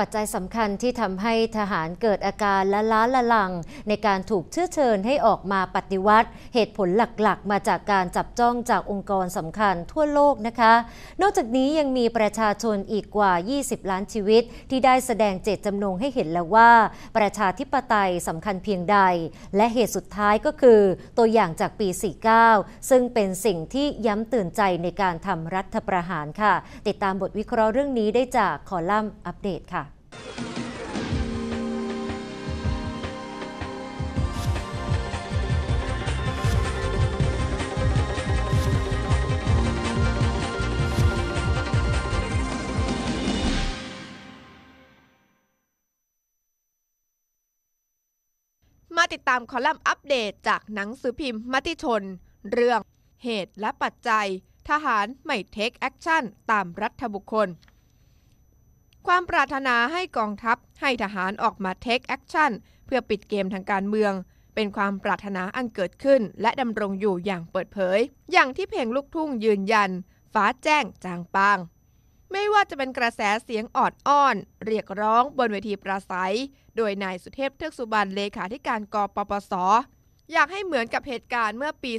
ปัจจัยสำคัญที่ทำให้ทหารเกิดอาการละล้าละลัง ในการถูกเชื้อเชิญให้ออกมาปฏิวัติ เหตุผลหลักๆ มาจากการจับจ้องจากองค์กรสำคัญทั่วโลกนะคะ นอกจากนี้ยังมีประชาชนอีกกว่า 20 ล้านชีวิต ที่ได้แสดงเจตจำนงให้เห็นแล้วว่า ประชาธิปไตยสำคัญเพียงใด และเหตุสุดท้ายก็คือตัวอย่างจากปี 49 ซึ่งเป็นสิ่งที่ย้ำเตือนใจในการทำรัฐประหารค่ะ ติดตามบทวิเคราะห์เรื่องนี้ได้จากคอลัมน์อัปเดตค่ะมาติดตามคอลัมน์อัปเดตจากหนังสือพิมพ์มติชน เรื่อง เหตุและปัจจัย ทหารไม่เทคแอคชั่นตามรัฐบุคคลความปรารถนาให้กองทัพให้ทหารออกมาเทคแอคชั่นเพื่อปิดเกมทางการเมือง เป็นความปรารถนาอันเกิดขึ้น และดำรงอยู่อย่างเปิดเผย อย่างที่เพลงลูกทุ่งยืนยัน ฟ้าแจ้งจางปาง ไม่ว่าจะเป็นกระแสเสียงออดอ้อน เรียกร้องบนเวทีปราศัยโดยนายสุเทพเทือกสุบรรณเลขาธิการกปปสอยากให้เหมือนกับเหตุการณ์เมื่อปี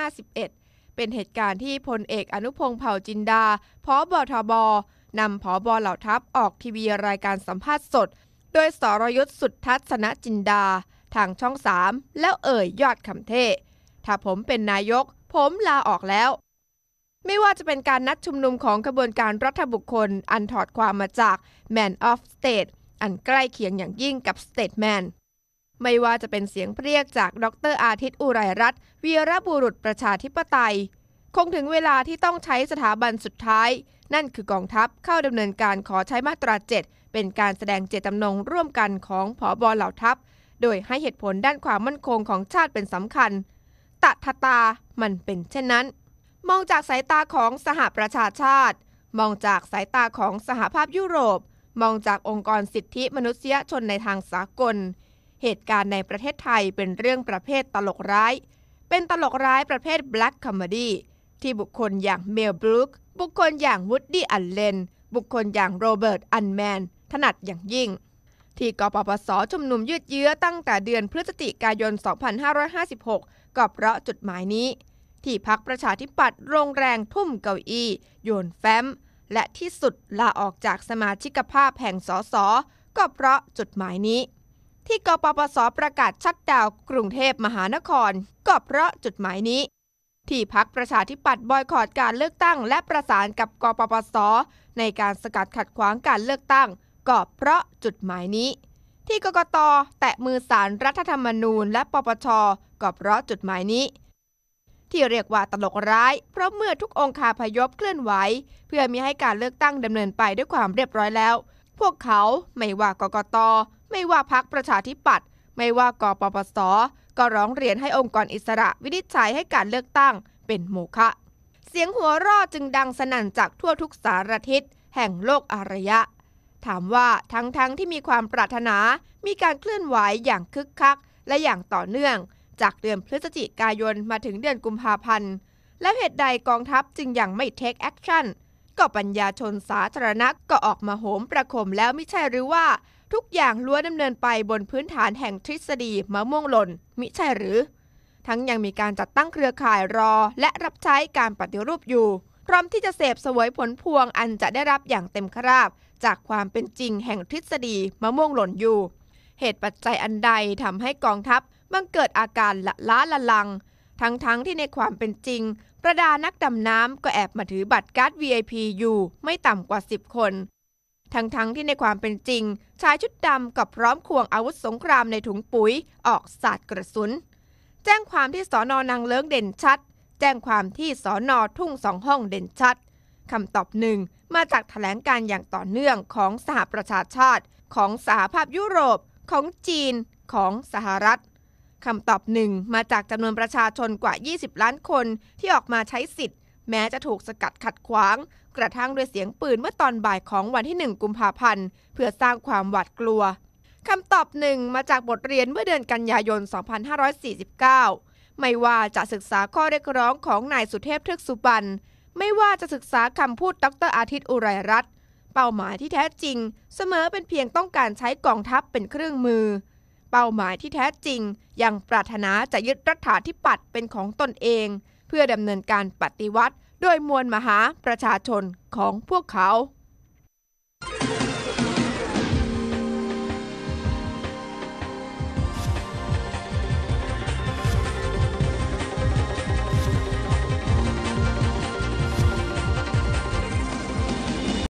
2551 เป็นเหตุการณ์ที่พลเอกอนุพงศ์เผ่าจินดาพอบทบนำผอบอเหล่าทัพออกทีวีรายการสัมภาษณ์สด โดยสรยุทธสุดทัศนจินดา ทางช่องสามแล้วเอ่ยยอดคำเทถ้าผมเป็นนายก ผมลาออกแล้ว ไม่ว่าจะเป็นการนัดชุมนุมของขบวนการรัฐบุคคล อันถอดความมาจาก Man of State อันใกล้เคียงอย่างยิ่งกับ Stateman ไม่ว่าจะเป็นเสียงเรียกจากดรอาทิตย์อุไรรัตน์วีรบุรุษประชาธิปไตยคงถึงเวลาที่ต้องใช้สถาบันสุดท้าย นั่นคือกองทัพเข้าดำเนินการขอใช้มาตรา7เป็นการแสดงเจตจำนงร่วมกันของผอบอเหล่าทัพ โดยให้เหตุผลด้านความมั่นคงของชาติเป็นสำคัญ ตะทตามันเป็นเช่นนั้น มองจากสายตาของสหประชาชาติ มองจากสายตาของสหภาพยุโรป มองจากองค์กรสิทธิมนุษยชนในทางสากล เหตุการณ์ในประเทศไทยเป็นเรื่องประเภทตลกร้าย เป็นตลกร้ายประเภทแบล็กคอมเมดี้ที่บุคคลอย่างเมลบรูค บุคคลอย่างวูดดี้อัลเลน บุคคลอย่างโรเบิร์ตอันแมนถนัดอย่างยิ่ง ที่กปปส ชุมนุมยืดเยื้อตั้งแต่เดือนพฤศจิกายน 2556 ก็เพราะจุดหมายนี้ ที่พักประชาธิปัตย์โรงแรงทุ่มเก้าอี้โยนแฟ้ม และที่สุดลาออกจากสมาชิกภาพแห่งสสก็เพราะจุดหมายนี้ ที่กปปส ประกาศชัดดาวกรุงเทพมหานคร ก็เพราะจุดหมายนี้ที่พักประชาธิปัตย์บอยคอรดการเลือกตั้ง และประสานกับกปปส ในการสกัดขัดขวางการเลือกตั้ง ก็เพราะจุดหมายนี้ ที่กกตแตะมือสารรัฐธรรมนูญและปปชก็เพราะจุดหมายนี้ ที่เรียกว่าตลกร้าย เพราะเมื่อทุกองคาพยพเคลื่อนไหวเพื่อมีให้การเลือกตั้งดำเนินไปด้วยความเรียบร้อยแล้ว พวกเขาไม่ว่ากกตไม่ว่าพักประชาธิปัตย์ไม่ว่ากปปส ก็ร้องเรียนให้องค์กรอิสระวินิจฉัยให้การเลือกตั้งเป็นโมฆะ เสียงหัวรออจึงดังสนั่นจากทั่วทุกสารทิศแห่งโลกอารยะ ถามว่าทั้งๆทที่มีความปรารถนามีการเคลื่อนไหวอย่างคึกคัก และอย่างต่อเนื่อง จากเดือนพฤศจิกายนมาถึงเดือนกุมภาพันธ์ และเหตุใดกองทัพจึงยังไม่เทคแอคชั่นก็ปัญญาชนสาธารณะก็ออกมาโหมประคมแล้วไม่ใช่หรือว่าทุกอย่างล้วนดำเนินไปบนพื้นฐานแห่งทฤษฎีมะม่วงหล่นมิใช่หรือ ทั้งยังมีการจัดตั้งเครือข่ายรอ และรับใช้การปฏิรูปอยู่ พร้อมที่จะเสพสวยผลพวงอันจะได้รับอย่างเต็มคราบจากความเป็นจริงแห่งทฤษฎีมะม่วงหล่นอยู่ เหตุปัจจัยอันใดทำให้กองทัพบังเกิดอาการละล้าละลัง ทั้งๆทที่ในความเป็นจริง ประดานักดำน้ำก็แอบมาถือบัตรการ์ด VIP อยู่ไม่ต่ำกว่า 10 คนทั้งๆทที่ในความเป็นจริงชายชุดดำกับพร้อมควงอาวุธสงครามในถุงปุ๋ยออกสาดกระสุน แจ้งความที่สอนอนางเลิ้งเด่นชัด แจ้งความที่สอนอทุ่งสองห้องเด่นชัดคำตอบหนึ่งมาจากถแถลงการอย่างต่อเนื่องของสหประชาชาติของสหภาพยุโรป ของจีนของสหรัฐคำตอบหนึ่งมาจากจำนวนประชาชนกว่า 20 ล้านคนที่ออกมาใช้สิทธิ์แม้จะถูกสกัดขัดขวางกระทั่งด้วยเสียงปืนเมื่อตอนบ่ายของวันที่ 1 กุมภาพันธ์ เพื่อสร้างความหวาดกลัว คำตอบหนึ่งมาจากบทเรียนเมื่อเดือนกันยายน 2549 ไม่ว่าจะศึกษาข้อเรียกร้องของนายสุเทพเทือกสุบันไม่ว่าจะศึกษาคำพูดดรอาทิตย์อุไรรัตน์เป้าหมายที่แท้จริง เสมอเป็นเพียงต้องการใช้กองทัพเป็นเครื่องมือ เป้าหมายที่แท้จริง ยังปรารถนาจะยึดรัฐาธิปัตย์เป็นของตนเอง เพื่อดำเนินการปฏิวัติด้วยมวลมหาประชาชนของพวกเขา